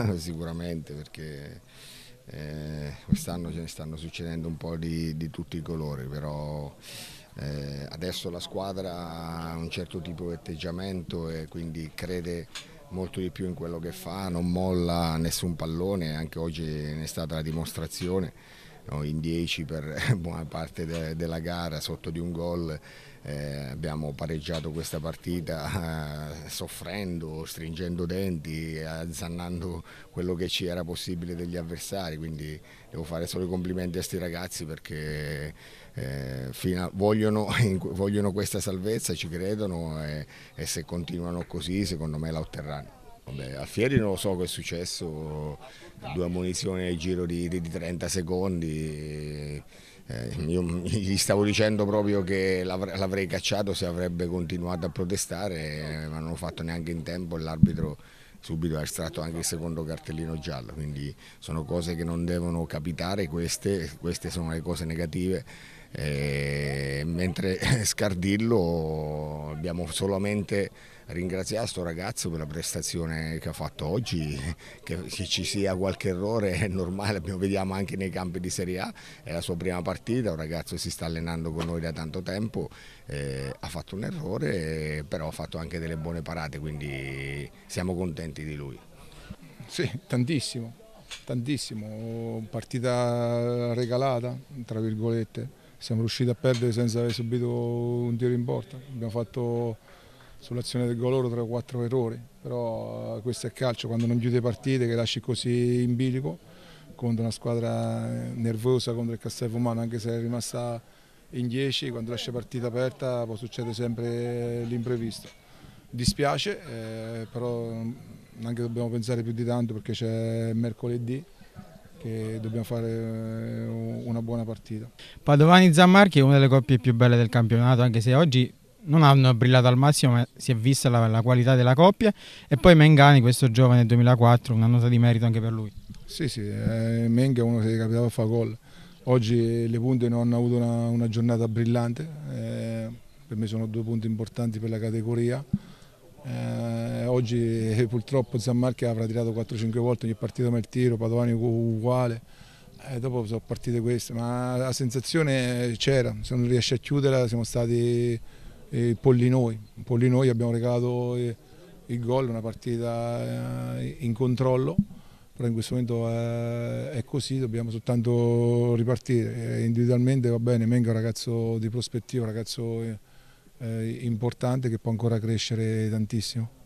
sicuramente perché eh, quest'anno ce ne stanno succedendo un po' di, di tutti i colori, però eh, adesso la squadra ha un certo tipo di atteggiamento e quindi crede molto di più in quello che fa, non molla nessun pallone, anche oggi ne è stata la dimostrazione no, in 10 per buona parte de della gara, sotto di un gol. Eh, abbiamo pareggiato questa partita eh, soffrendo, stringendo denti, azzannando quello che ci era possibile degli avversari, quindi devo fare solo i complimenti a questi ragazzi perché eh, a, vogliono, vogliono, questa salvezza, ci credono e, e se continuano così secondo me la otterranno. Vabbè, Fieri non lo so che è successo, due ammunizioni nel giro di, di, 30 secondi. Eh, io gli stavo dicendo proprio che l'avrei cacciato se avrebbe continuato a protestare, eh, ma non ho fatto neanche in tempo e l'arbitro subito ha estratto anche il secondo cartellino giallo, quindi sono cose che non devono capitare, queste, queste sono le cose negative. E eh, mentre Scardillo abbiamo solamente ringraziare sto ragazzo per la prestazione che ha fatto oggi, che, ci sia qualche errore è normale, lo vediamo anche nei campi di Serie A, è la sua prima partita, un ragazzo si sta allenando con noi da tanto tempo, eh, ha fatto un errore però ha fatto anche delle buone parate, quindi siamo contenti di lui. Sì, tantissimo, tantissimo, partita regalata, tra virgolette, siamo riusciti a perdere senza aver subito un tiro in porta, abbiamo fatto sull'azione del gol 3 o 4 errori, però eh, questo è calcio, quando non chiude partite che lasci così in bilico contro una squadra eh, nervosa, contro il Castelvomano, anche se è rimasta in 10, quando lascia partita aperta può succedere sempre l'imprevisto. Dispiace, eh, però mm, anche dobbiamo pensare più di tanto perché c'è mercoledì che dobbiamo fare eh, una buona partita. Padovani-Zammarchi è una delle coppie più belle del campionato, anche se oggi non hanno brillato al massimo, ma si è vista la, la qualità della coppia. E poi Mengani, questo giovane 2004, una nota di merito anche per lui. Sì, sì, eh, Menga è uno che è capitato a fare gol. Oggi le punte non hanno avuto una, una giornata brillante, eh, per me sono due punti importanti per la categoria. Eh, oggi eh, purtroppo Zammarchi avrà tirato 4-5 volte ogni partita come il tiro, Padovani uguale. Eh, dopo sono partite queste, ma la sensazione c'era, se non riesce a chiuderla siamo stati eh, Pollinoi. Pollinoi abbiamo regalato eh, il gol, una partita eh, in controllo, però in questo momento eh, è così, dobbiamo soltanto ripartire. individualmente va bene, Mengo è un ragazzo di prospettiva, un ragazzo eh, eh, importante che può ancora crescere tantissimo.